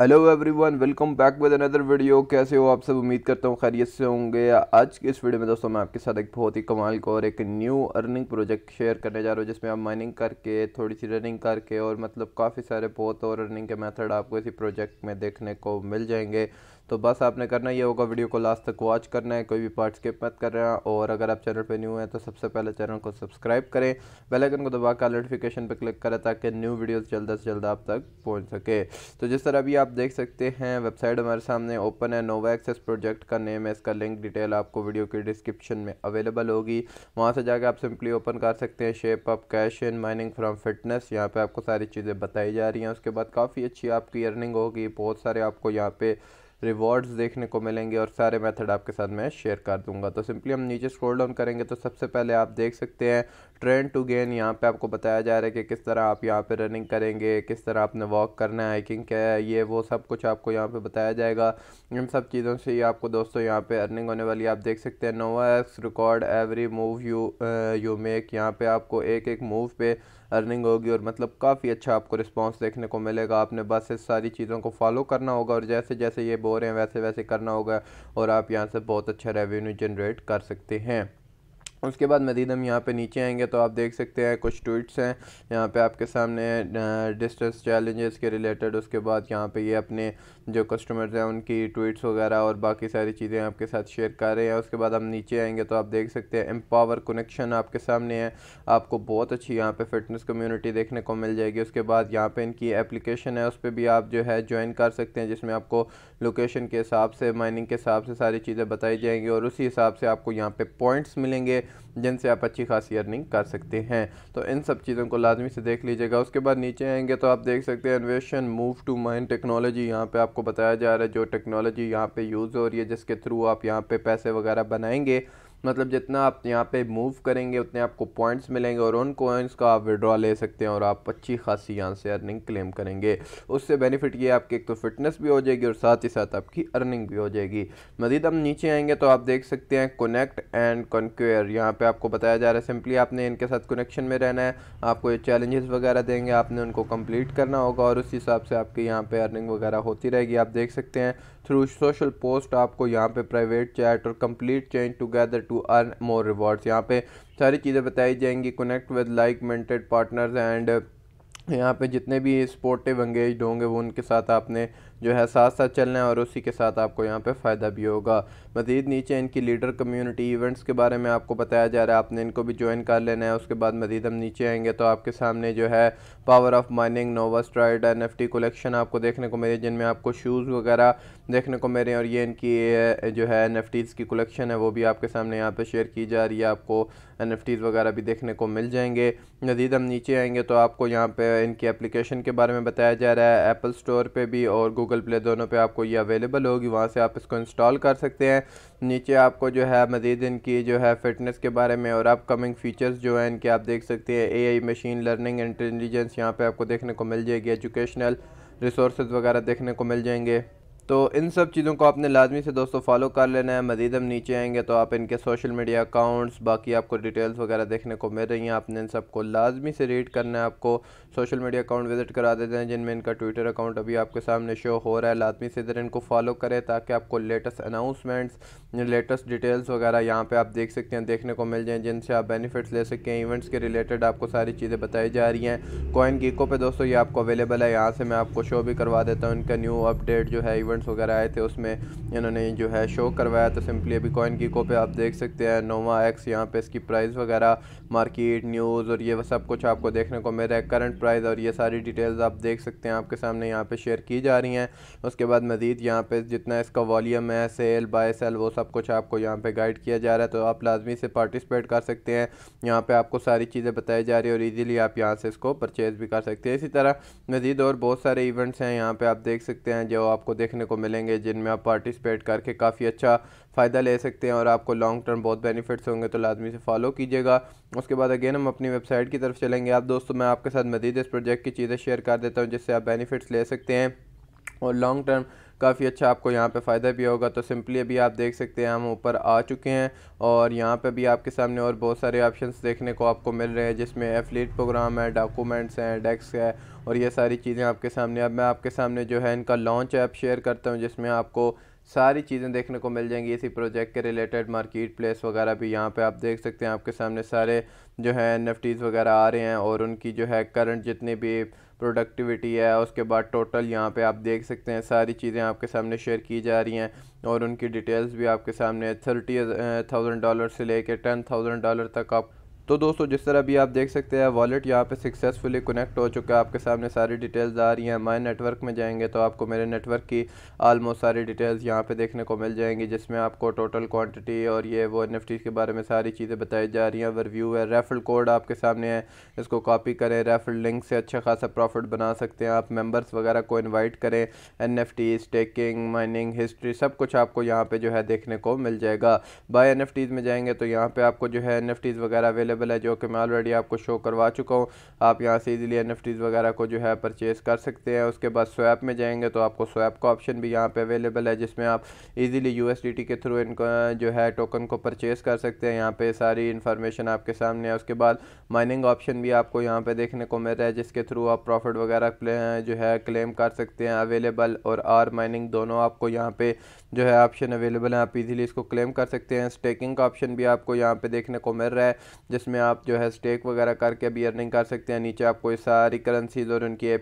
hello everyone welcome back with another video कैसे हो आप सब उम्मीद करता हूँ खैरियत से होंगे आज की इस वीडियो में दोस्तों मैं आपके साथ एक बहुत ही कमाल को और एक न्यू अर्निंग प्रोजेक्ट शेयर करने जा रहा हूँ जिसमें आप माइनिंग करके थोड़ी सी रनिंग करके और मतलब काफ़ी सारे बहुत और अर्निंग के मेथड आपको इसी प्रोजेक्ट में देखने को मिल जाएंगे तो बस आपने करना ये होगा वीडियो को लास्ट तक वॉच करना है कोई भी पार्ट स्किप मत हैं और अगर आप चैनल पर न्यू हैं तो सबसे पहले चैनल को सब्सक्राइब करें बेल आइकन को दबाकर नोटिफिकेशन पर क्लिक करें ताकि न्यू वीडियोस जल्द से जल्द आप तक पहुंच सके तो जिस तरह भी आप देख सकते हैं वेबसाइट हमारे सामने ओपन है नोवा एक्सेस प्रोजेक्ट का नेम है इसका लिंक डिटेल आपको वीडियो की डिस्क्रिप्शन में अवेलेबल होगी वहाँ से जाकर आप सिंपली ओपन कर सकते हैं shape up cash in mining from fitness यहाँ पर आपको सारी चीज़ें बताई जा रही हैं उसके बाद काफ़ी अच्छी आपकी अर्निंग होगी बहुत सारे आपको यहाँ पर रिवॉर्ड्स देखने को मिलेंगे और सारे मेथड आपके साथ मैं शेयर कर दूंगा तो सिंपली हम नीचे स्क्रॉल डाउन करेंगे तो सबसे पहले आप देख सकते हैं ट्रेंड टू गेन यहाँ पे आपको बताया जा रहा है कि किस तरह आप यहाँ पे रनिंग करेंगे किस तरह आपने वॉक करना है हाइकिंग क्या है ये वो सब कुछ आपको यहाँ पर बताया जाएगा इन सब चीज़ों से ही आपको दोस्तों यहाँ पर अर्निंग होने वाली आप देख सकते हैं Nova X record every move you you make यहाँ पर आपको एक एक मूव पे अर्निंग होगी और मतलब काफ़ी अच्छा आपको रिस्पांस देखने को मिलेगा आपने बस इस सारी चीज़ों को फॉलो करना होगा और जैसे जैसे ये बोल रहे हैं वैसे वैसे करना होगा और आप यहाँ से बहुत अच्छा रेवेन्यू जनरेट कर सकते हैं उसके बाद मज़ीद हम यहाँ पे नीचे आएंगे तो आप देख सकते हैं कुछ ट्वीट्स हैं यहाँ पे आपके सामने डिस्टेंस चैलेंजेस के रिलेटेड उसके बाद यहाँ पे ये अपने जो कस्टमर्स हैं उनकी ट्वीट्स वगैरह और बाकी सारी चीज़ें आपके साथ शेयर कर रहे हैं उसके बाद हम नीचे आएंगे तो आप देख सकते हैं एम्पावर कनेक्शन आपके सामने है आपको बहुत अच्छी यहाँ पर फिटनेस कम्यूनिटी देखने को मिल जाएगी उसके बाद यहाँ पर इनकी एप्लीकेशन है उस पर भी आप जो है ज्वाइन कर सकते हैं जिसमें आपको लोकेशन के हिसाब से माइनिंग के हिसाब से सारी चीज़ें बताई जाएंगी और उसी हिसाब से आपको यहाँ पर पॉइंट्स मिलेंगे जिनसे आप अच्छी खासी अर्निंग कर सकते हैं तो इन सब चीज़ों को लाजमी से देख लीजिएगा उसके बाद नीचे आएंगे तो आप देख सकते हैं innovation move to mine technology यहाँ पे आपको बताया जा रहा है जो टेक्नोलॉजी यहाँ पे यूज़ हो रही है जिसके थ्रू आप यहाँ पे पैसे वगैरह बनाएंगे मतलब जितना आप यहाँ पे मूव करेंगे उतने आपको पॉइंट्स मिलेंगे और उन कॉइन्स का आप विड्रॉ ले सकते हैं और आप अच्छी खासी यहाँ से अर्निंग क्लेम करेंगे उससे बेनिफिट ये आपकी एक तो फिटनेस भी हो जाएगी और साथ ही साथ आपकी अर्निंग भी हो जाएगी मजीद हम नीचे आएंगे तो आप देख सकते हैं कनेक्ट एंड कॉन्क्वेयर यहाँ पर आपको बताया जा रहा है सिंपली आपने इनके साथ कनेक्शन में रहना है आपको ये चैलेंजेस वगैरह देंगे आपने उनको कम्प्लीट करना होगा और उस हिसाब से आपके यहाँ पर अर्निंग वगैरह होती रहेगी आप देख सकते हैं थ्रू सोशल पोस्ट आपको यहाँ पे प्राइवेट चैट और complete change together to earn more rewards यहाँ पे सारी चीज़ें बताई जाएंगी connect with like minded partners and यहाँ पे जितने भी स्पोर्टिव एंगेज होंगे वो उनके साथ आपने जो है साथ साथ चलना है और उसी के साथ आपको यहाँ पे फ़ायदा भी होगा मज़ीद नीचे इनकी लीडर कम्युनिटी इवेंट्स के बारे में आपको बताया जा रहा है आपने इनको भी ज्वाइन कर लेना है उसके बाद मज़ीद हम नीचे आएंगे तो आपके सामने जो है power of mining Nova stride N F T collection आपको देखने को मिले जिनमें आपको शूज़ वगैरह देखने को मिले और ये इनकी जो है एन एफ टीज़ की कलेक्शन है वो भी आपके सामने यहाँ पर शेयर की जा रही है आपको एन एफ टीज़ वगैरह भी देखने को मिल जाएंगे मज़ीद हम नीचे आएंगे तो आपको यहाँ पर इनकी एप्लीकेशन के बारे में बताया जा रहा है एप्पल स्टोर पर भी और गूगल गूगल प्ले दोनों पे आपको ये अवेलेबल होगी वहाँ से आप इसको इंस्टॉल कर सकते हैं नीचे आपको जो है मज़ीद इनकी जो है फ़िटनेस के बारे में और अपकमिंग फ़ीचर्स जो हैं इनके आप देख सकते हैं ए मशीन लर्निंग इंटेलिजेंस यहाँ पर आपको देखने को मिल जाएगी एजुकेशनल रिसोर्स वगैरह देखने को मिल जाएंगे तो इन सब चीज़ों को आपने लाजमी से दोस्तों फॉलो कर लेना है मज़ीद हम नीचे आएंगे तो आप इनके सोशल मीडिया अकाउंट्स बाकी आपको डिटेल्स वगैरह देखने को मिल रही हैं आपने इन सबको लाजमी से रीड करना है आपको सोशल मीडिया अकाउंट विज़िट करा देते हैं जिनमें इनका ट्विटर अकाउंट अभी आपके सामने शो हो रहा है लाजमी से इधर इनको फॉलो करें ताकि आपको लेटेस्ट अनाउंसमेंट्स लेटेस्ट डिटेल्स वगैरह यहाँ पर आप देख सकते हैं देखने को मिल जाएँ जिनसे आप बेनिफिट्स ले सकें इवेंट्स के रिलेटेड आपको सारी चीज़ें बताई जा रही हैं कोइन गीको पर दोस्तों ये आपको अवेलेबल है यहाँ से मैं आपको शो भी करवा देता हूँ इनका न्यू अपडेट जो है इवेंट कमेंट्स वगैरह आए थे उसमें इन्होंने जो है शो करवाया तो सिंपली अभी कॉइन की को पे आप देख सकते हैं नोवा एक्स यहाँ पे इसकी प्राइस वगैरह मार्केट न्यूज़ और ये सब कुछ आपको देखने को मिल रहा है करंट प्राइस और ये सारी डिटेल्स आप देख सकते हैं आपके सामने यहाँ पे शेयर की जा रही हैं उसके बाद मज़ीद यहाँ पे जितना इसका वॉलीम है सेल बाय सेल वो सब कुछ आपको यहाँ पे गाइड किया जा रहा है तो आप लाजमी से पार्टिसिपेट कर सकते हैं यहाँ पे आपको सारी चीज़ें बताई जा रही है और ईजिली आप यहाँ से इसको परचेज़ भी कर सकते हैं इसी तरह मज़ीद और बहुत सारे इवेंट्स हैं यहाँ पर आप देख सकते हैं जो आपको देखने को मिलेंगे जिनमें आप पार्टिसिपेट करके काफ़ी अच्छा फ़ायदा ले सकते हैं और आपको लॉन्ग टर्म बहुत बेनिफिट्स होंगे तो लाजमी से फॉलो कीजिएगा उसके बाद अगेन हम अपनी वेबसाइट की तरफ चलेंगे आप दोस्तों मैं आपके साथ मजीद इस प्रोजेक्ट की चीज़ें शेयर कर देता हूँ जिससे आप बेनिफिट्स ले सकते हैं और लॉन्ग टर्म काफ़ी अच्छा आपको यहाँ पे फ़ायदा भी होगा तो सिंपली अभी आप देख सकते हैं हम ऊपर आ चुके हैं और यहाँ पे भी आपके सामने और बहुत सारे ऑप्शंस देखने को आपको मिल रहे हैं जिसमें एफलीट प्रोग्राम है डॉक्यूमेंट्स हैं डेस्क है और ये सारी चीज़ें आपके सामने अब मैं आपके सामने जो है इनका लॉन्च ऐप शेयर करता हूँ जिसमें आपको सारी चीज़ें देखने को मिल जाएंगी इसी प्रोजेक्ट के रिलेटेड मार्केट प्लेस वगैरह भी यहाँ पे आप देख सकते हैं आपके सामने सारे जो है एन वगैरह आ रहे हैं और उनकी जो है करंट जितनी भी प्रोडक्टिविटी है उसके बाद टोटल यहाँ पे आप देख सकते हैं सारी चीज़ें आपके सामने शेयर की जा रही हैं और उनकी डिटेल्स भी आपके सामने थर्टी थाउजेंड डॉलर से ले टेन थाउजेंड डॉलर तक आप तो दोस्तों जिस तरह अभी आप देख सकते हैं वॉलेट यहाँ पे सक्सेसफुली कनेक्ट हो चुका है आपके सामने सारी डिटेल्स आ रही हैं माई नेटवर्क में जाएंगे तो आपको मेरे नेटवर्क की आलमोस्ट सारी डिटेल्स यहाँ पे देखने को मिल जाएंगी जिसमें आपको टोटल क्वांटिटी और ये वो एन के बारे में सारी चीज़ें बताई जा रही हैं रिव्यू है रेफरल कोड आपके सामने है इसको कॉपी करें रेफरल लिंक से अच्छा खासा प्रॉफिट बना सकते हैं आप मेम्बर्स वगैरह को इन्वाइट करें एन एफ माइनिंग हिस्ट्री सब कुछ आपको यहाँ पर जो है देखने को मिल जाएगा बाई एन में जाएंगे तो यहाँ पर आपको जो है एन वगैरह अवेलेबल अवेलेबल है जो कि मैं ऑलरेडी आपको शो करवा चुका हूँ आप यहाँ से इजीली एन वगैरह को जो है परचेज़ कर सकते हैं उसके बाद स्वैप में जाएंगे तो आपको स्वैप का ऑप्शन भी यहाँ पर अवेलेबल है जिसमें आप इजीली यू के थ्रू इनको जो है टोकन को परचेज़ कर सकते हैं यहाँ पर सारी इन्फॉर्मेशन आपके सामने है उसके बाद माइनिंग ऑप्शन भी आपको यहाँ पर देखने को मिल रहा है जिसके थ्रू आप प्रॉफिट वगैरह जो है क्लेम कर सकते हैं अवेलेबल और आर माइनिंग दोनों आपको यहाँ पे जो है ऑप्शन अवेलेबल है आप इजीली इसको क्लेम कर सकते हैं स्टेकिंग का ऑप्शन भी आपको यहाँ पे देखने को मिल रहा है जिसमें आप जो है स्टेक वगैरह करके भी अर्निंग कर सकते हैं नीचे आपको सारी करेंसीज और उनकी ए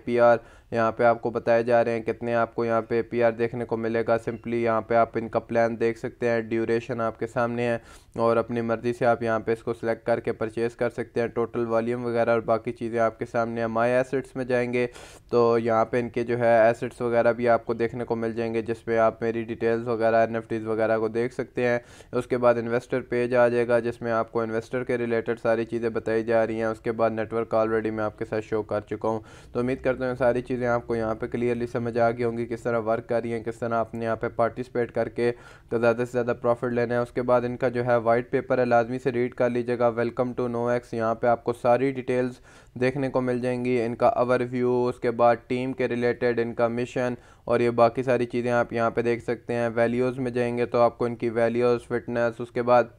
यहाँ पे आपको बताए जा रहे हैं कितने आपको यहाँ पे पी देखने को मिलेगा सिंपली यहाँ पे आप इनका प्लान देख सकते हैं ड्यूरेशन आपके सामने है और अपनी मर्ज़ी से आप यहाँ पे इसको सिलेक्ट करके परचेज़ कर सकते हैं टोटल वॉल्यूम वगैरह और बाकी चीज़ें आपके सामने हैं माई एसेट्स में जाएंगे तो यहाँ पे इनके जो है एसेट्स वगैरह भी आपको देखने को मिल जाएंगे जिसमें आप मेरी डिटेल्स वगैरह एन वगैरह को देख सकते हैं उसके बाद इन्वेस्टर पेज आ जाएगा जिसमें आपको इन्वेस्टर के रिलेटेड सारी चीज़ें बताई जा रही हैं उसके बाद नेटवर्क ऑलरेडी मैं आपके साथ शो कर चुका हूँ तो उम्मीद करता हूँ सारी चीज़ चीज़ें आपको यहाँ पे क्लियरली समझ आ गई होंगी किस तरह वर्क कर रही हैं किस तरह आपने यहाँ पे पार्टिसिपेट करके तो ज़्यादा से ज़्यादा प्रॉफिट लेना है उसके बाद इनका जो है वाइट पेपर है लाजमी से रीड कर लीजिएगा वेलकम टू नो एक्स यहाँ पर आपको सारी डिटेल्स देखने को मिल जाएंगी इनका ओवरव्यू उसके बाद टीम के रिलेटेड इनका मिशन और ये बाकी सारी चीज़ें आप यहाँ पर देख सकते हैं वैल्यूज़ में जाएंगे तो आपको इनकी वैल्यूज़ फिटनेस उसके बाद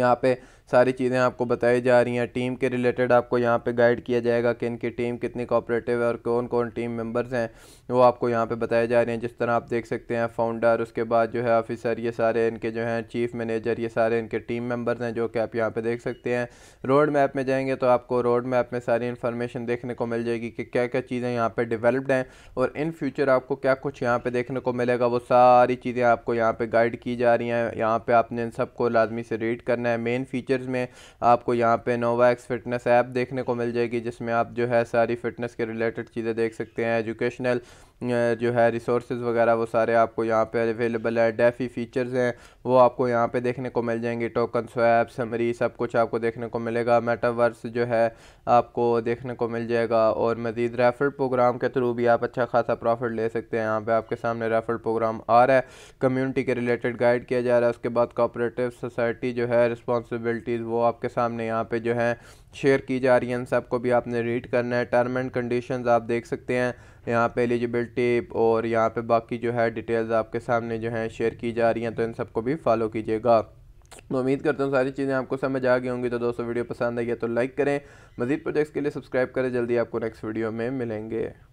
यहाँ पे सारी चीज़ें आपको बताई जा रही हैं टीम के रिलेटेड आपको यहाँ पे गाइड किया जाएगा कि इनकी टीम कितनी कोऑपरेटिव है और कौन कौन टीम मेंबर्स हैं वो आपको यहाँ पे बताए जा रहे हैं जिस तरह आप देख सकते हैं फाउंडर उसके बाद जो है ऑफिसर ये सारे इनके जो हैं चीफ मैनेजर ये सारे इनके टीम मेम्बर्स हैं जो कि आप यहाँ पर देख सकते हैं रोड मैप में जाएंगे तो आपको रोड मैप में सारी इन्फॉर्मेशन देखने को मिल जाएगी कि क्या क्या चीज़ें यहाँ पर डिवेलप्ड हैं और इन फ्यूचर आपको क्या कुछ यहाँ पर देखने को मिलेगा वो सारी चीज़ें आपको यहाँ पर गाइड की जा रही हैं यहाँ पर आपने इन सबको लाजमी से रीड करना है मेन फीचर फिर में आपको यहाँ पे नोवा एक्स फिटनेस ऐप देखने को मिल जाएगी जिसमें आप जो है सारी फिटनेस के रिलेटेड चीज़ें देख सकते हैं एजुकेशनल जो है रिसोर्सेज वगैरह वो सारे आपको यहाँ पे अवेलेबल है डेफी फीचर्स हैं वो आपको यहाँ पे देखने को मिल जाएंगे टोकन स्वैप समरी सब कुछ आपको देखने को मिलेगा मेटावर्स जो है आपको देखने को मिल जाएगा और मज़ीद रेफर प्रोग्राम के थ्रू भी आप अच्छा खासा प्रॉफिट ले सकते हैं यहाँ पर आपके सामने रेफरल प्रोग्राम आ रहा है कम्यूनिटी के रिलेटेड गाइड किया जा रहा है उसके बाद कोऑपरेटिव सोसाइटी जो है रिस्पॉन्सिबिलिटीज़ वो आपके सामने यहाँ पर जो है शेयर की जा रही हैं सबको भी आपने रीड करना है टर्म एंड कंडीशन आप देख सकते हैं यहाँ पे एलिजिबल टिप और यहाँ पे बाकी जो है डिटेल्स आपके सामने जो हैं शेयर की जा रही हैं तो इन सबको भी फॉलो कीजिएगा उम्मीद करता हूँ सारी चीज़ें आपको समझ आ गई होंगी तो दोस्तों वीडियो पसंद आई है तो लाइक करें मजीद प्रोजेक्ट्स के लिए सब्सक्राइब करें जल्दी आपको नेक्स्ट वीडियो में मिलेंगे